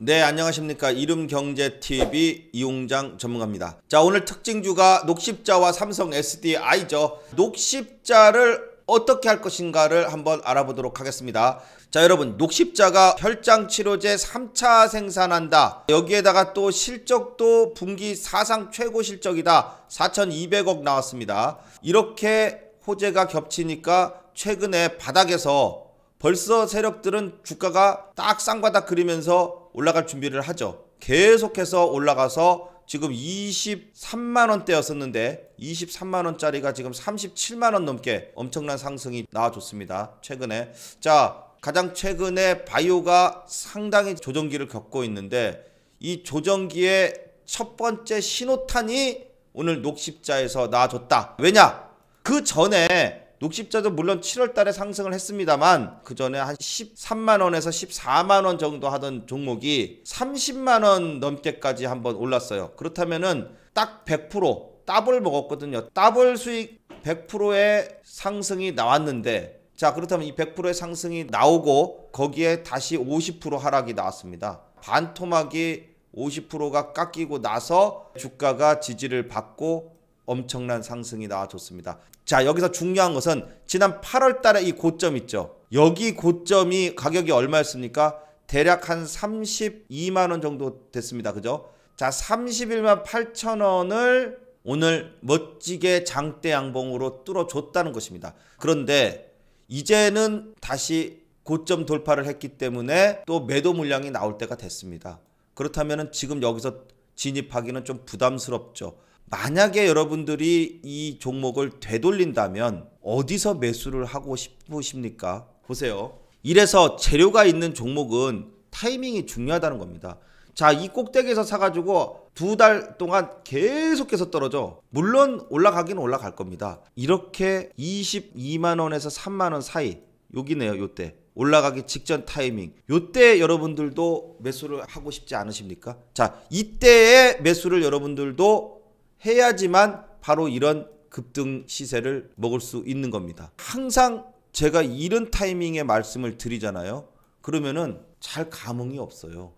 네 안녕하십니까 이름경제TV 이용장 전문가입니다 자 오늘 특징주가 녹십자와 삼성 SDI죠 녹십자를 어떻게 할 것인가를 한번 알아보도록 하겠습니다 자 여러분 녹십자가 혈장치료제 3차 생산한다 여기에다가 또 실적도 분기 사상 최고 실적이다 4200억 나왔습니다 이렇게 호재가 겹치니까 최근에 바닥에서 벌써 세력들은 주가가 딱 쌍바닥 그리면서 올라갈 준비를 하죠. 계속해서 올라가서 지금 23만 원대였었는데 23만 원짜리가 지금 37만 원 넘게 엄청난 상승이 나와줬습니다. 최근에 자 가장 최근에 바이오가 상당히 조정기를 겪고 있는데 이 조정기의 첫 번째 신호탄이 오늘 녹십자에서 나와줬다. 왜냐? 그 전에 녹십자도 물론 7월 달에 상승을 했습니다만 그 전에 한 13만 원에서 14만 원 정도 하던 종목이 30만 원 넘게까지 한번 올랐어요. 그렇다면은 딱 100% 더블 먹었거든요. 더블 수익 100%의 상승이 나왔는데 자 그렇다면 이 100%의 상승이 나오고 거기에 다시 50% 하락이 나왔습니다. 반토막이 50%가 깎이고 나서 주가가 지지를 받고 엄청난 상승이 나와줬습니다. 자, 여기서 중요한 것은 지난 8월 달에 이 고점 있죠. 여기 고점이 가격이 얼마였습니까? 대략 한 32만 원 정도 됐습니다. 그죠? 자, 31만 8천 원을 오늘 멋지게 장대 양봉으로 뚫어줬다는 것입니다. 그런데 이제는 다시 고점 돌파를 했기 때문에 또 매도 물량이 나올 때가 됐습니다. 그렇다면 지금 여기서 진입하기는 좀 부담스럽죠. 만약에 여러분들이 이 종목을 되돌린다면 어디서 매수를 하고 싶으십니까? 보세요. 이래서 재료가 있는 종목은 타이밍이 중요하다는 겁니다. 자, 이 꼭대기에서 사가지고 두 달 동안 계속해서 떨어져. 물론 올라가긴 올라갈 겁니다. 이렇게 22만원에서 3만원 사이, 여기네요, 요때. 올라가기 직전 타이밍. 요때 여러분들도 매수를 하고 싶지 않으십니까? 자, 이때의 매수를 여러분들도 해야지만 바로 이런 급등 시세를 먹을 수 있는 겁니다. 항상 제가 이런 타이밍에 말씀을 드리잖아요. 그러면은 잘 감흥이 없어요.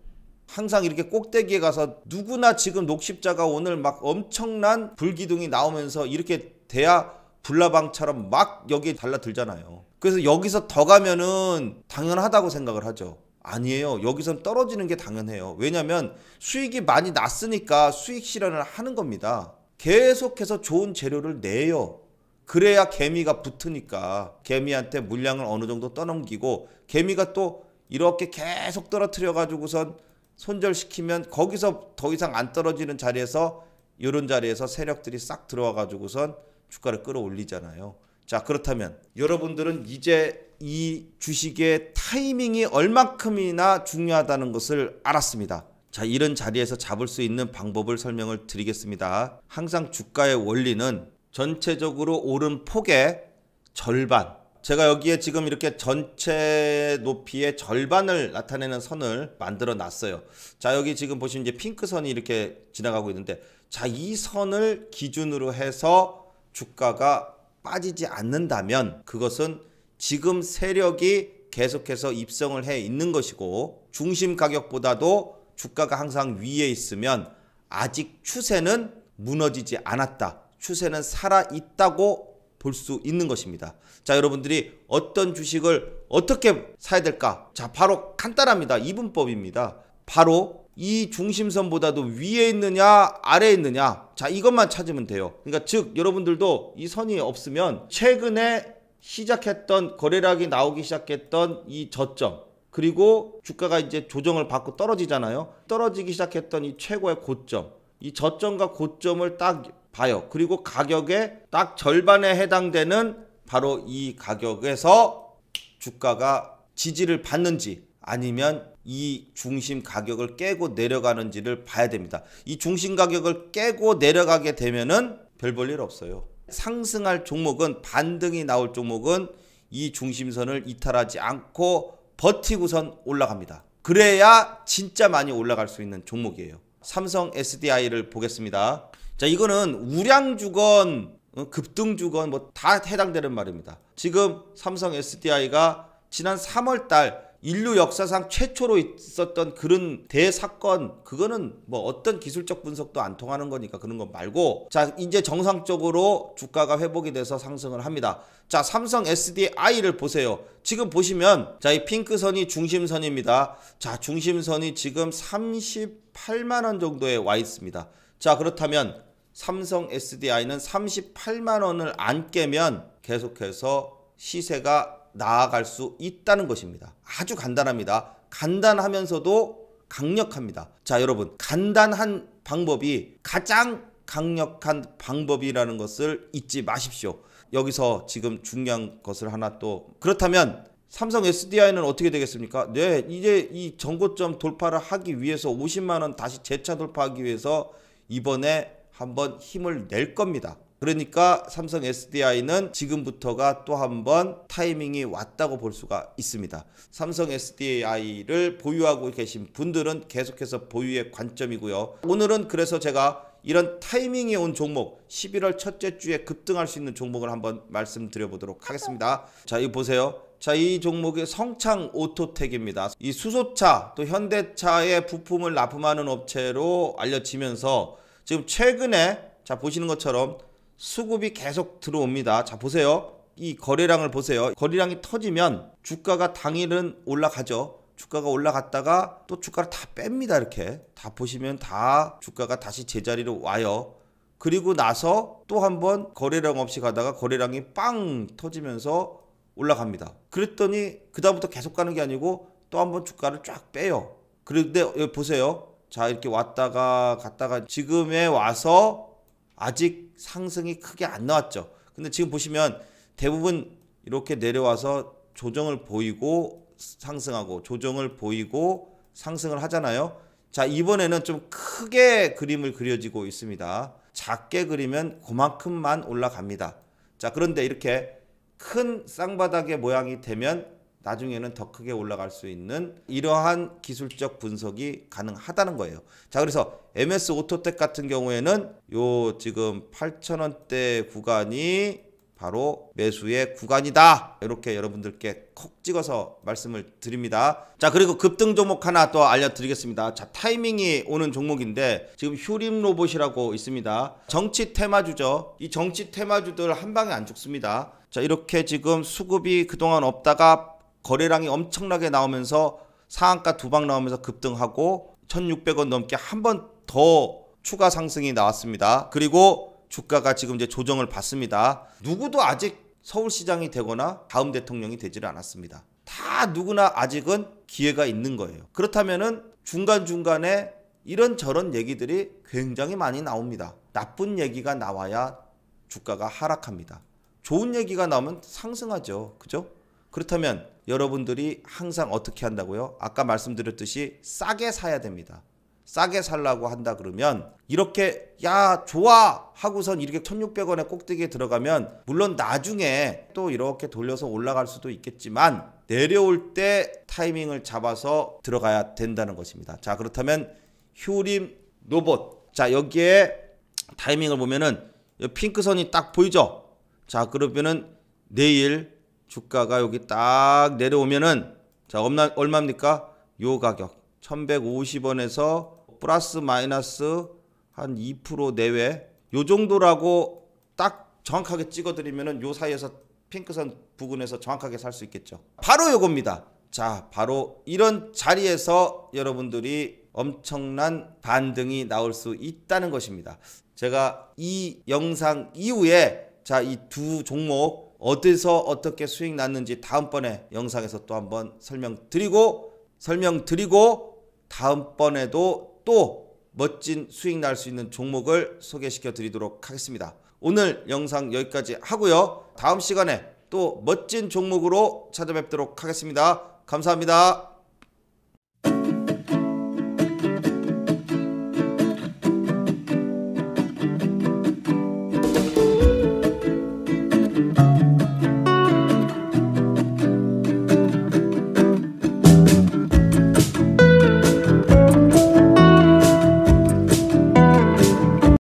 항상 이렇게 꼭대기에 가서 누구나 지금 녹십자가 오늘 막 엄청난 불기둥이 나오면서 이렇게 대야 불나방처럼 막 여기에 달라들잖아요. 그래서 여기서 더 가면은 당연하다고 생각을 하죠. 아니에요. 여기선 떨어지는 게 당연해요. 왜냐면 수익이 많이 났으니까 수익 실현을 하는 겁니다. 계속해서 좋은 재료를 내요. 그래야 개미가 붙으니까 개미한테 물량을 어느 정도 떠넘기고 개미가 또 이렇게 계속 떨어뜨려 가지고선 손절시키면 거기서 더 이상 안 떨어지는 자리에서 이런 자리에서 세력들이 싹 들어와 가지고선 주가를 끌어올리잖아요. 자, 그렇다면 여러분들은 이제 이 주식의 타이밍이 얼만큼이나 중요하다는 것을 알았습니다. 자, 이런 자리에서 잡을 수 있는 방법을 설명을 드리겠습니다. 항상 주가의 원리는 전체적으로 오른 폭의 절반. 제가 여기에 지금 이렇게 전체 높이의 절반을 나타내는 선을 만들어 놨어요. 자, 여기 지금 보시면 이제 핑크 선이 이렇게 지나가고 있는데 자, 이 선을 기준으로 해서 주가가 빠지지 않는다면 그것은 지금 세력이 계속해서 입성을 해 있는 것이고 중심 가격보다도 주가가 항상 위에 있으면 아직 추세는 무너지지 않았다. 추세는 살아 있다고 볼 수 있는 것입니다. 자, 여러분들이 어떤 주식을 어떻게 사야 될까? 자, 바로 간단합니다. 이분법입니다. 바로 이 중심선보다도 위에 있느냐 아래에 있느냐 자 이것만 찾으면 돼요 그러니까 즉 여러분들도 이 선이 없으면 최근에 시작했던 거래량이 나오기 시작했던 이 저점 그리고 주가가 이제 조정을 받고 떨어지잖아요 떨어지기 시작했던 이 최고의 고점 이 저점과 고점을 딱 봐요 그리고 가격의 딱 절반에 해당되는 바로 이 가격에서 주가가 지지를 받는지 아니면 이 중심 가격을 깨고 내려가는지를 봐야 됩니다. 이 중심 가격을 깨고 내려가게 되면은 별 볼 일 없어요. 상승할 종목은 반등이 나올 종목은 이 중심선을 이탈하지 않고 버티고선 올라갑니다. 그래야 진짜 많이 올라갈 수 있는 종목이에요. 삼성 SDI를 보겠습니다. 자, 이거는 우량 주건, 어, 급등 주건 뭐 다 해당되는 말입니다. 지금 삼성 SDI가 지난 3월 달 인류 역사상 최초로 있었던 그런 대사건 그거는 뭐 어떤 기술적 분석도 안 통하는 거니까 그런 건 말고 자 이제 정상적으로 주가가 회복이 돼서 상승을 합니다 자 삼성 SDI를 보세요 지금 보시면 자 이 핑크선이 중심선입니다 자 중심선이 지금 38만원 정도에 와 있습니다 자 그렇다면 삼성 SDI는 38만원을 안 깨면 계속해서 시세가 나아갈 수 있다는 것입니다. 아주 간단합니다. 간단하면서도 강력합니다. 자, 여러분. 간단한 방법이 가장 강력한 방법이라는 것을 잊지 마십시오. 여기서 지금 중요한 것을 하나 또 그렇다면 삼성 SDI는 어떻게 되겠습니까? 네, 이제 이 전고점 돌파를 하기 위해서 50만 원 다시 재차 돌파하기 위해서 이번에 한번 힘을 낼 겁니다. 그러니까 삼성 SDI는 지금부터가 또 한 번 타이밍이 왔다고 볼 수가 있습니다. 삼성 SDI를 보유하고 계신 분들은 계속해서 보유의 관점이고요. 오늘은 그래서 제가 이런 타이밍이온 종목 11월 첫째 주에 급등할 수 있는 종목을 한번 말씀드려 보도록 하겠습니다. 자, 이 보세요. 자, 이종목의 성창 오토텍입니다. 이 수소차 또 현대차의 부품을 납품하는 업체로 알려지면서 지금 최근에 자 보시는 것처럼 수급이 계속 들어옵니다. 자, 보세요. 이 거래량을 보세요. 거래량이 터지면 주가가 당일은 올라가죠. 주가가 올라갔다가 또 주가를 다 뺍니다. 이렇게. 다 보시면 다 주가가 다시 제자리로 와요. 그리고 나서 또 한 번 거래량 없이 가다가 거래량이 빵 터지면서 올라갑니다. 그랬더니 그다음부터 계속 가는 게 아니고 또 한 번 주가를 쫙 빼요. 그런데 예, 보세요. 자, 이렇게 왔다가 갔다가 지금에 와서 아직 상승이 크게 안 나왔죠. 근데 지금 보시면 대부분 이렇게 내려와서 조정을 보이고 상승하고 조정을 보이고 상승을 하잖아요. 자, 이번에는 좀 크게 그림을 그려지고 있습니다. 작게 그리면 그만큼만 올라갑니다. 자, 그런데 이렇게 큰 쌍바닥의 모양이 되면 나중에는 더 크게 올라갈 수 있는 이러한 기술적 분석이 가능하다는 거예요. 자, 그래서 MS 오토텍 같은 경우에는 요 지금 8,000원대 구간이 바로 매수의 구간이다. 이렇게 여러분들께 콕 찍어서 말씀을 드립니다. 자, 그리고 급등 종목 하나 또 알려드리겠습니다. 자, 타이밍이 오는 종목인데 지금 휴림 로봇이라고 있습니다. 정치 테마주죠. 이 정치 테마주들 한 방에 안 죽습니다. 자, 이렇게 지금 수급이 그동안 없다가 거래량이 엄청나게 나오면서 상한가 두 방 나오면서 급등하고 1600원 넘게 한 번 더 추가 상승이 나왔습니다. 그리고 주가가 지금 이제 조정을 받습니다. 누구도 아직 서울시장이 되거나 다음 대통령이 되지를 않았습니다. 다 누구나 아직은 기회가 있는 거예요. 그렇다면은 중간중간에 이런저런 얘기들이 굉장히 많이 나옵니다. 나쁜 얘기가 나와야 주가가 하락합니다. 좋은 얘기가 나오면 상승하죠. 그죠? 그렇다면 여러분들이 항상 어떻게 한다고요? 아까 말씀드렸듯이 싸게 사야 됩니다. 싸게 살라고 한다 그러면 이렇게 야 좋아 하고선 이렇게 1600원에 꼭대기에 들어가면 물론 나중에 또 이렇게 돌려서 올라갈 수도 있겠지만 내려올 때 타이밍을 잡아서 들어가야 된다는 것입니다. 자 그렇다면 휴림 로봇 자 여기에 타이밍을 보면은 핑크선이 딱 보이죠? 자 그러면은 내일 주가가 여기 딱 내려오면은 자 얼마, 얼마입니까? 요 가격 1150원에서 플러스 마이너스 한 2% 내외 요 정도라고 딱 정확하게 찍어드리면은 요 사이에서 핑크선 부근에서 정확하게 살 수 있겠죠 바로 요겁니다 자 바로 이런 자리에서 여러분들이 엄청난 반등이 나올 수 있다는 것입니다 제가 이 영상 이후에 자 이 두 종목 어디서 어떻게 수익 났는지 다음번에 영상에서 또 한번 설명드리고 설명드리고 다음번에도 또 멋진 수익 날 수 있는 종목을 소개시켜 드리도록 하겠습니다. 오늘 영상 여기까지 하고요. 다음 시간에 또 멋진 종목으로 찾아뵙도록 하겠습니다. 감사합니다.